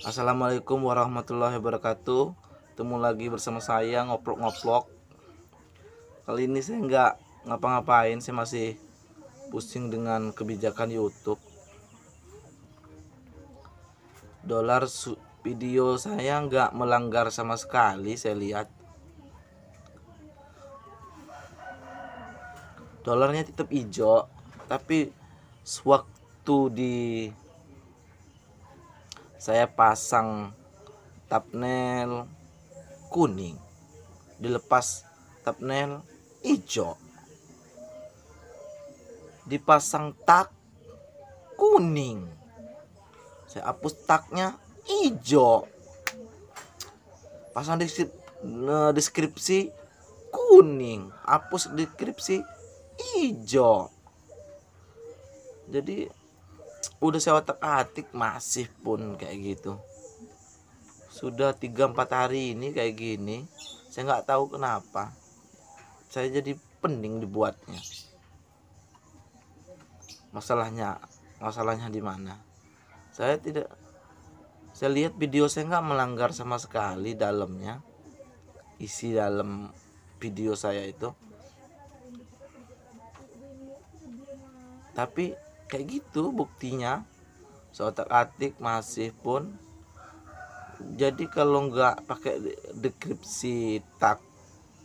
Assalamualaikum warahmatullahi wabarakatuh Ketemu lagi bersama saya ngoplok-ngoplok Kali ini saya nggak ngapa-ngapain Saya masih pusing dengan kebijakan Youtube Dolar video saya nggak melanggar sama sekali Saya lihat Dolarnya tetap hijau Tapi sewaktu di saya pasang thumbnail kuning dilepas thumbnail hijau dipasang tak kuning saya hapus taknya hijau pasang deskripsi, e, deskripsi kuning hapus deskripsi hijau jadi udah sewa otak masih pun kayak gitu sudah tiga empat hari ini kayak gini saya nggak tahu kenapa saya jadi pening dibuatnya masalahnya masalahnya di mana saya tidak saya lihat video saya nggak melanggar sama sekali dalamnya isi dalam video saya itu tapi kayak gitu buktinya seotak atik masih pun jadi kalau nggak pakai deskripsi tag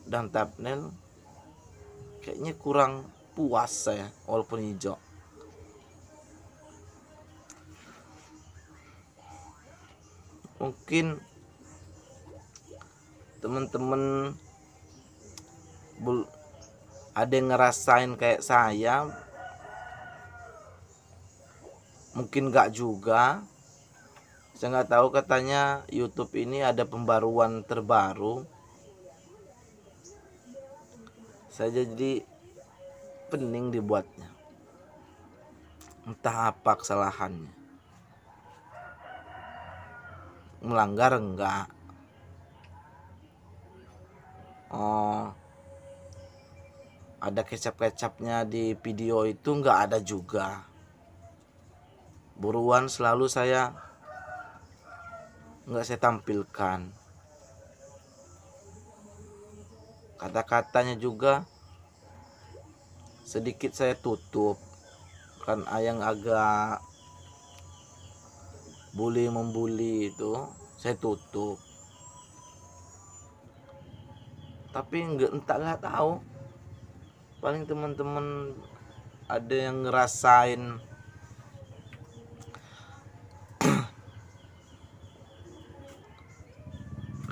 dan thumbnail kayaknya kurang puas saya walaupun hijau mungkin teman-teman ada yang ngerasain kayak saya mungkin enggak juga saya nggak tahu katanya YouTube ini ada pembaruan terbaru saya jadi pening dibuatnya entah apa kesalahannya melanggar enggak oh ada kecap-kecapnya di video itu enggak ada juga buruan selalu saya nggak saya tampilkan kata-katanya juga sedikit saya tutup kan ayang agak bully membuli itu saya tutup tapi nggak entah nggak tahu paling teman-teman ada yang ngerasain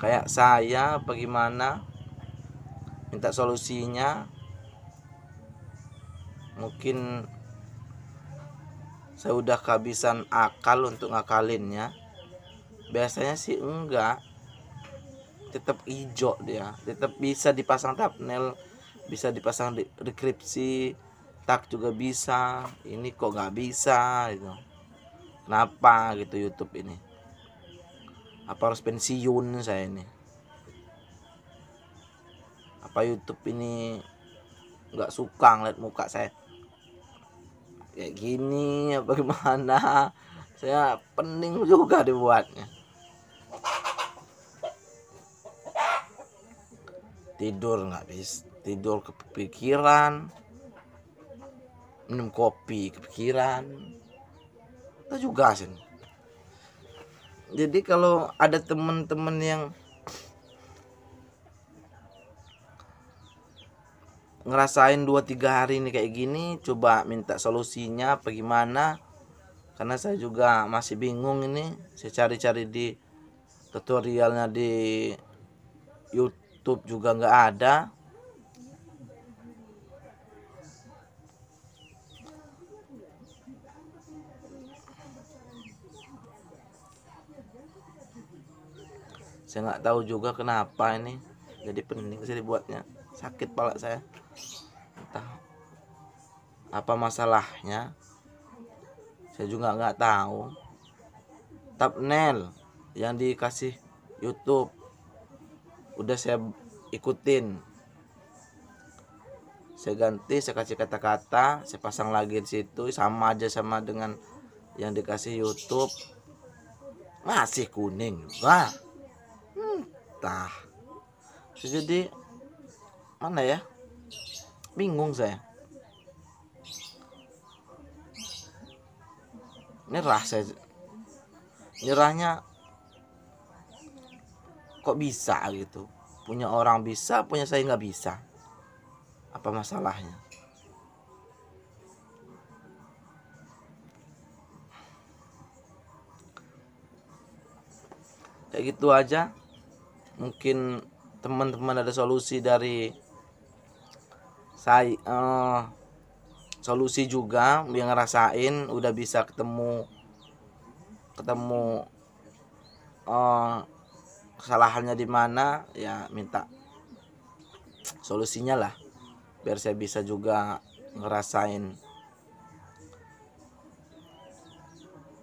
kayak saya bagaimana minta solusinya mungkin saya udah kehabisan akal untuk ngakalinnya biasanya sih enggak tetap hijau dia tetap bisa dipasang thumbnail bisa dipasang di deskripsi tak juga bisa ini kok nggak bisa gitu kenapa gitu YouTube ini apa harus pensiun saya ini apa YouTube ini nggak suka ngeliat muka saya kayak gini apa gimana saya pening juga dibuatnya tidur nggak bis tidur kepikiran minum kopi kepikiran itu juga sih jadi kalau ada teman-teman yang ngerasain 2-3 hari ini kayak gini coba minta solusinya bagaimana? karena saya juga masih bingung ini saya cari-cari di tutorialnya di YouTube juga nggak ada saya nggak tahu juga kenapa ini jadi pening saya dibuatnya sakit pala saya entah apa masalahnya saya juga nggak tahu thumbnail yang dikasih YouTube udah saya ikutin saya ganti saya kasih kata-kata saya pasang lagi di situ sama aja sama dengan yang dikasih YouTube masih kuning wah nah jadi mana ya bingung saya nyerah saya nyerahnya kok bisa gitu punya orang bisa punya saya nggak bisa apa masalahnya kayak gitu aja mungkin teman-teman ada solusi dari saya uh, solusi juga yang ngerasain udah bisa ketemu ketemu uh, kesalahannya di mana ya minta solusinya lah biar saya bisa juga ngerasain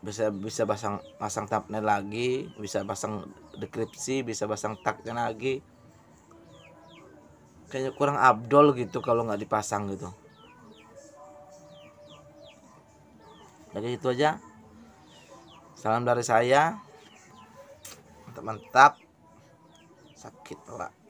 bisa bisa pasang pasang thumbnail lagi bisa pasang deskripsi bisa pasang tagnya lagi kayaknya kurang abdol gitu kalau nggak dipasang gitu jadi itu aja salam dari saya mantap mantap sakit lah